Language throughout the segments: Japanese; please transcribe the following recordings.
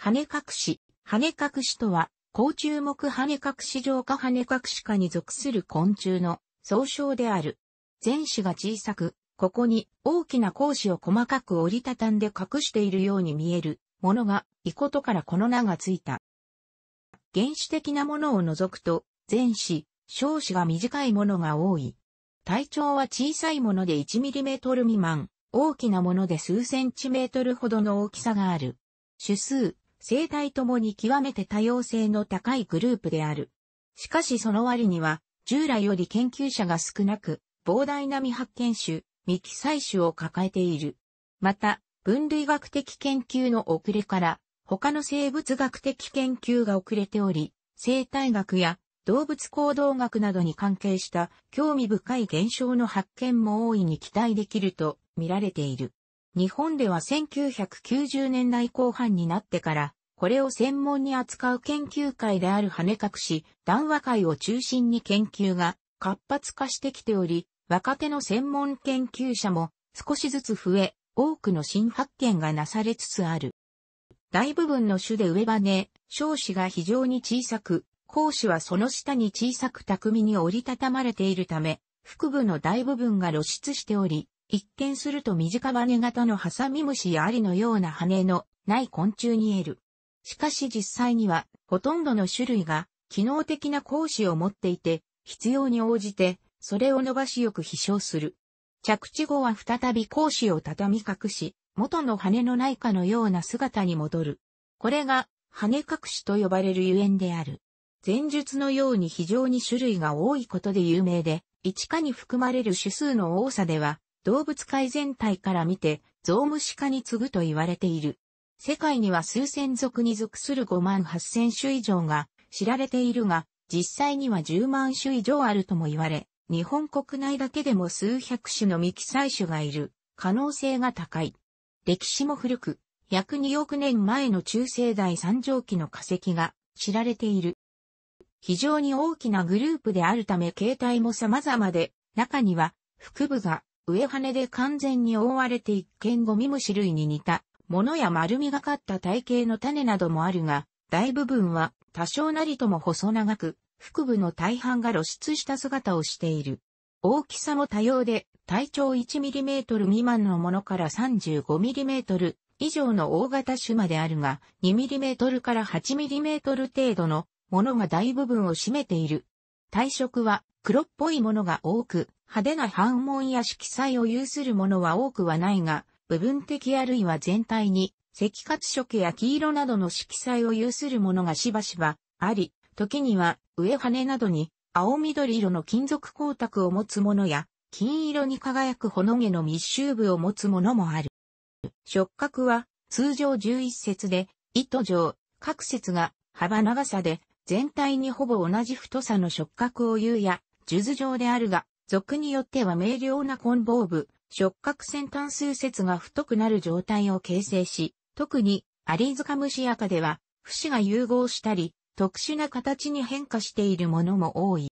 羽隠し。羽隠しとは、甲虫目羽隠し状か羽隠しかに属する昆虫の総称である。前肢が小さく、ここに大きな格子を細かく折りたたんで隠しているように見えるものが、異ことからこの名がついた。原始的なものを除くと、前肢、小肢が短いものが多い。体長は小さいもので1トル未満、大きなもので数センチメートルほどの大きさがある。種数、生態ともに極めて多様性の高いグループである。しかしその割には、従来より研究者が少なく、膨大な未発見種、未記載種を抱えている。また、分類学的研究の遅れから、他の生物学的研究が遅れており、生態学や動物行動学などに関係した興味深い現象の発見も大いに期待できると見られている。日本では1990年代後半になってからこれを専門に扱う研究会である羽隠し、談話会を中心に研究が活発化してきており、若手の専門研究者も少しずつ増え、多くの新発見がなされつつある。大部分の種で上羽、小子が非常に小さく、後子はその下に小さく巧みに折りたたまれているため、腹部の大部分が露出しており、一見すると短羽型のハサミムシやアリのような羽のない昆虫に得る。しかし実際には、ほとんどの種類が、機能的な講子を持っていて、必要に応じて、それを伸ばしよく飛翔する。着地後は再び講子を畳み隠し、元の羽のないかのような姿に戻る。これが、羽隠しと呼ばれるゆえんである。前述のように非常に種類が多いことで有名で、一科に含まれる種数の多さでは、動物界全体から見て、ゾウムシ科に次ぐと言われている。世界には数千族に属する5万8千種以上が知られているが、実際には10万種以上あるとも言われ、日本国内だけでも数百種の未記載種がいる可能性が高い。歴史も古く、約2億年前の中生代三畳紀の化石が知られている。非常に大きなグループであるため形態も様々で、中には腹部が上羽で完全に覆われて一見ゴミ虫類に似た物や丸みがかった体型の種などもあるが、大部分は多少なりとも細長く、腹部の大半が露出した姿をしている。大きさも多様で、体長 1mm 未満のものから 35mm 以上の大型種まであるが、2mm から 8mm 程度のものが大部分を占めている。体色は黒っぽいものが多く、派手な反紋や色彩を有するものは多くはないが、部分的あるいは全体に赤褐色や黄色などの色彩を有するものがしばしばあり、時には上羽などに青緑色の金属光沢を持つものや、金色に輝くほの毛の密集部を持つものもある。触覚は通常11節で、糸状、各節が幅長さで、全体にほぼ同じ太さの触覚を言うや、数珠状であるが、俗によっては明瞭な混部、触覚先端数節が太くなる状態を形成し、特にアリーズカムシアカでは、節が融合したり、特殊な形に変化しているものも多い。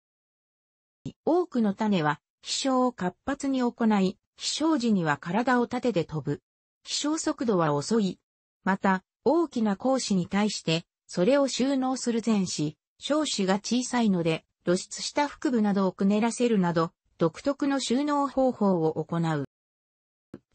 多くの種は、飛翔を活発に行い、飛翔時には体を縦で飛ぶ。飛翔速度は遅い。また、大きな光子に対して、それを収納する前子、小子が小さいので、露出した腹部などをくねらせるなど、独特の収納方法を行う。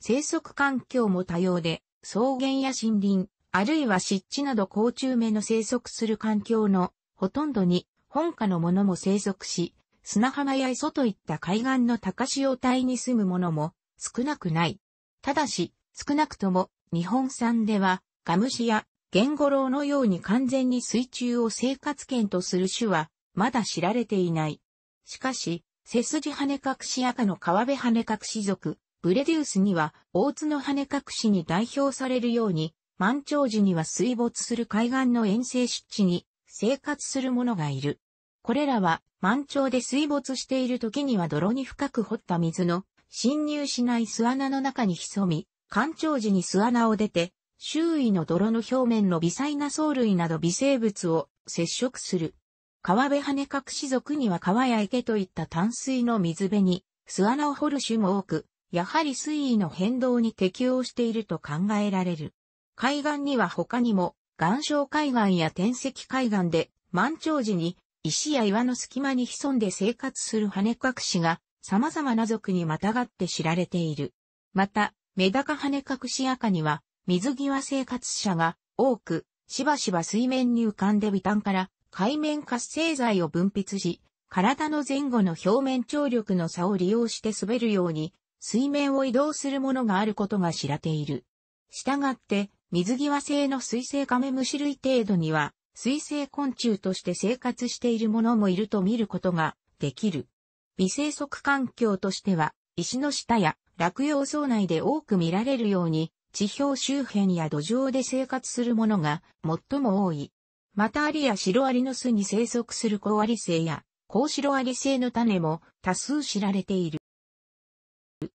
生息環境も多様で、草原や森林、あるいは湿地など甲虫目の生息する環境のほとんどに本家のものも生息し、砂浜や磯といった海岸の高潮帯に住むものも少なくない。ただし、少なくとも日本産ではガムシやゲンゴロウのように完全に水中を生活圏とする種はまだ知られていない。しかし、背筋羽隠し赤の川辺羽隠し族、ブレディウスには大津の羽隠しに代表されるように、満潮時には水没する海岸の遠征湿地に生活する者がいる。これらは満潮で水没している時には泥に深く掘った水の侵入しない巣穴の中に潜み、干潮時に巣穴を出て、周囲の泥の表面の微細な藻類など微生物を接触する。川辺羽隠し族には川や池といった淡水の水辺に巣穴を掘る種も多く、やはり水位の変動に適応していると考えられる。海岸には他にも、岩礁海岸や天石海岸で、満潮時に石や岩の隙間に潜んで生活する羽隠しが様々な族にまたがって知られている。また、メダカ羽隠し赤には水際生活者が多く、しばしば水面に浮かんで微炭から海面活性剤を分泌し、体の前後の表面張力の差を利用して滑るように、水面を移動するものがあることが知られている。したがって、水際性の水性カメムシ類程度には、水性昆虫として生活しているものもいると見ることができる。微生息環境としては、石の下や落葉層内で多く見られるように、地表周辺や土壌で生活するものが最も多い。またアリやシロアリの巣に生息するコアリ性や、コウシロアリ性の種も多数知られている。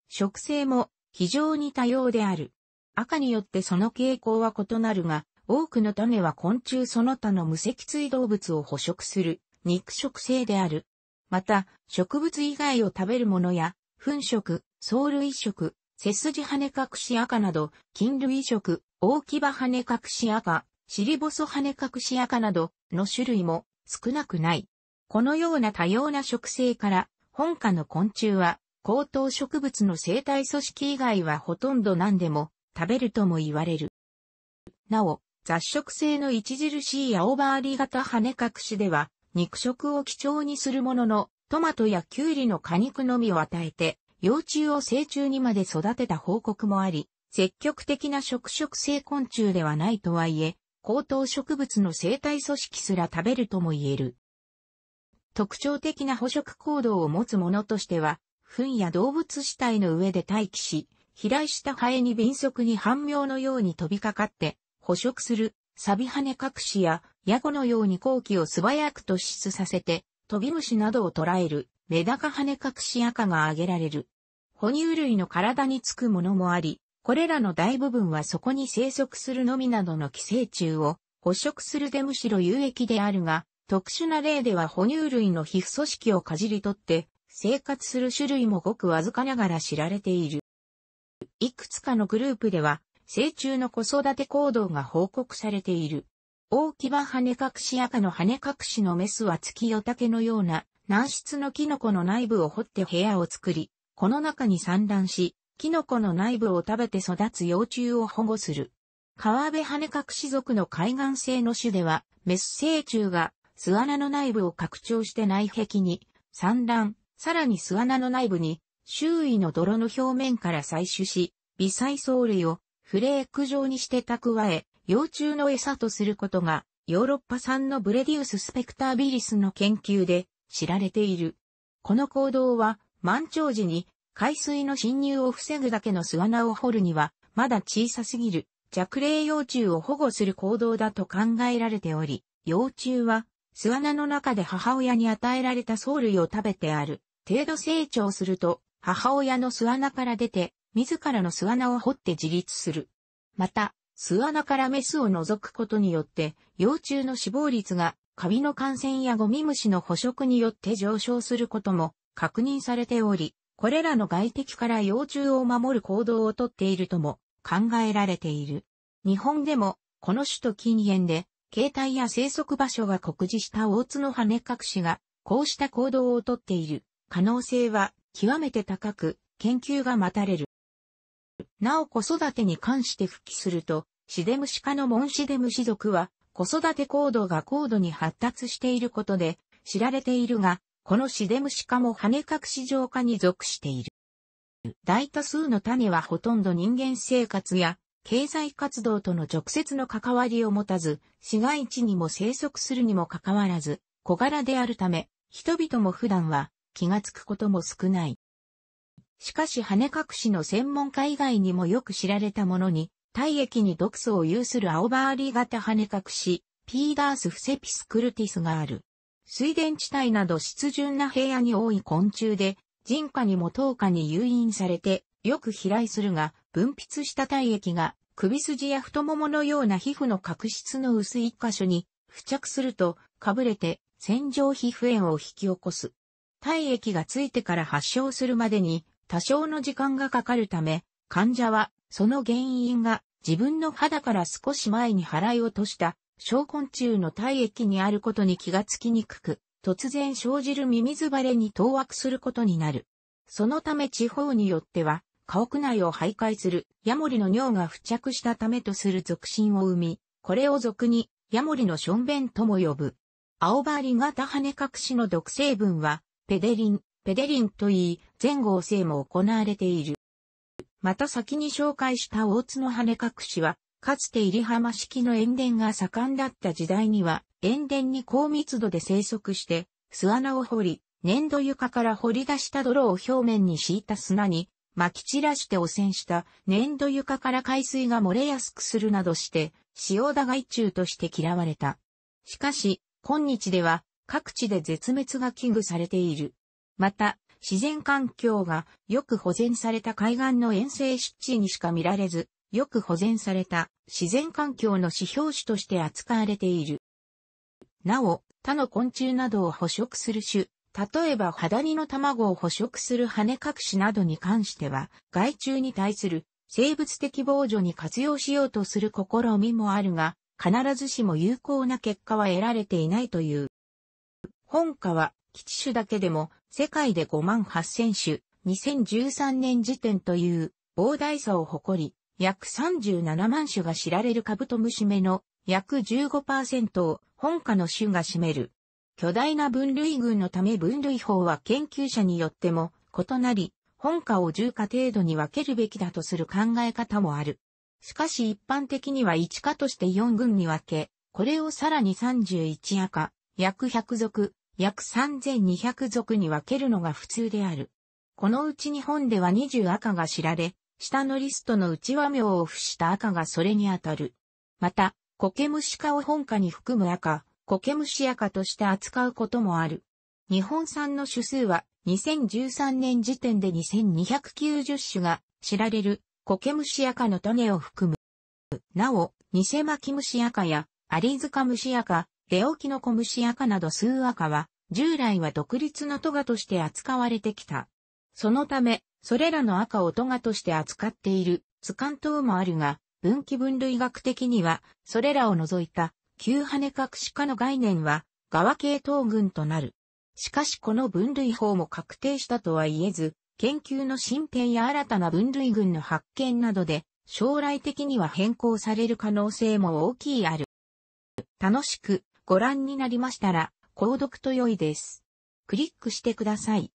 植生も非常に多様である。赤によってその傾向は異なるが、多くの種は昆虫その他の無脊椎動物を捕食する肉食性である。また、植物以外を食べるものや、粉食、藻類食、背筋羽隠し赤など、菌類食、大牙羽隠し赤、シリボソハネ隠しアカなどの種類も少なくない。このような多様な植生から本科の昆虫は高等植物の生態組織以外はほとんど何でも食べるとも言われる。なお、雑食性の著しい青葉あり型羽隠しでは、肉食を基調にするものの、トマトやキュウリの果肉のみを与えて、幼虫を成虫にまで育てた報告もあり、積極的な食食性昆虫ではないとはいえ、高等植物の生態組織すら食べるとも言える。特徴的な捕食行動を持つものとしては、糞や動物死体の上で待機し、飛来したハエに敏速に半妙のように飛びかかって捕食する、サビハネ隠しや、ヤゴのように後期を素早く突出させて、飛び虫などを捕らえる、メダカハネ隠し赤が挙げられる。哺乳類の体につくものもあり、これらの大部分はそこに生息するのみなどの寄生虫を捕食するでむしろ有益であるが、特殊な例では哺乳類の皮膚組織をかじり取って生活する種類もごくわずかながら知られている。いくつかのグループでは、成虫の子育て行動が報告されている。大きバ羽隠し赤の羽隠しのメスは月夜竹のような軟質のキノコの内部を掘って部屋を作り、この中に産卵し、キノコの内部を食べて育つ幼虫を保護する。川辺羽隠し属の海岸性の種では、メス成虫が巣穴の内部を拡張して内壁に産卵、さらに巣穴の内部に周囲の泥の表面から採取し、微細藻類をフレーク状にして蓄え、幼虫の餌とすることが、ヨーロッパ産のブレディウス・スペクタービリスの研究で知られている。この行動は、満潮時に海水の侵入を防ぐだけの巣穴を掘るには、まだ小さすぎる弱霊幼虫を保護する行動だと考えられており、幼虫は巣穴の中で母親に与えられた藻類を食べてある程度成長すると、母親の巣穴から出て、自らの巣穴を掘って自立する。また、巣穴からメスを除くことによって、幼虫の死亡率がカビの感染やゴミ虫の捕食によって上昇することも確認されており、これらの外敵から幼虫を守る行動をとっているとも考えられている。日本でも、この首都近辺で、形態や生息場所が酷似した大津の羽隠しが、こうした行動をとっている可能性は極めて高く、研究が待たれる。なお子育てに関して復帰すると、シデムシ科のモンシデムシ族は、子育て行動が高度に発達していることで知られているが、このシデムシ科も羽隠し状化に属している。大多数の種はほとんど人間生活や経済活動との直接の関わりを持たず、市街地にも生息するにもかかわらず、小柄であるため、人々も普段は気がつくことも少ない。しかし羽隠しの専門家以外にもよく知られたものに、体液に毒素を有する青バーリ型羽隠し、ピーダース・フセピス・クルティスがある。水田地帯など湿潤な平野に多い昆虫で、人家にも糖下に誘引されて、よく飛来するが、分泌した体液が、首筋や太もものような皮膚の角質の薄い箇所に付着すると、かぶれて、洗浄皮膚炎を引き起こす。体液がついてから発症するまでに、多少の時間がかかるため、患者は、その原因が自分の肌から少し前に払い落とした小昆虫の体液にあることに気がつきにくく、突然生じるミミズバレに当惑することになる。そのため地方によっては、家屋内を徘徊するヤモリの尿が付着したためとする俗心を生み、これを俗にヤモリのションベンとも呼ぶ。青ーリ型羽隠しの毒成分は、ペデリン、ペデリンといい、全合成も行われている。また先に紹介した大津の羽隠しは、かつて入浜式の塩田が盛んだった時代には、塩田に高密度で生息して、巣穴を掘り、粘土床から掘り出した泥を表面に敷いた砂に、撒き散らして汚染した粘土床から海水が漏れやすくするなどして、塩田害虫として嫌われた。しかし、今日では各地で絶滅が危惧されている。また、自然環境がよく保全された海岸の遠征湿地にしか見られず、よく保全された自然環境の指標種として扱われている。なお、他の昆虫などを捕食する種、例えばハダニの卵を捕食する羽隠しなどに関しては、害虫に対する生物的防除に活用しようとする試みもあるが、必ずしも有効な結果は得られていないという。本科は、基地種だけでも、世界で5万8000種、2013年時点という、膨大さを誇り、約37万種が知られるカブトムシ目の約15%を本科の種が占める。巨大な分類群のため分類法は研究者によっても異なり、本科を10科程度に分けるべきだとする考え方もある。しかし一般的には1科として4群に分け、これをさらに31夜科、約100族、約3200族に分けるのが普通である。このうち日本では20赤が知られ、下のリストの内輪名を付した赤がそれにあたる。また、苔虫化を本家に含む赤、苔虫赤として扱うこともある。日本産の種数は2013年時点で2290種が知られる苔虫赤の種を含む。なお、ニ偽巻虫赤やアリズカ虫赤、レオキノコ虫赤など数赤は従来は独立のトガとして扱われてきた。そのため、それらの赤をトガとして扱っている、図鑑等もあるが、分岐分類学的には、それらを除いた、旧羽隠し化の概念は、側系統群となる。しかしこの分類法も確定したとは言えず、研究の進展や新たな分類群の発見などで、将来的には変更される可能性も大きいある。楽しくご覧になりましたら、購読と良いです。クリックしてください。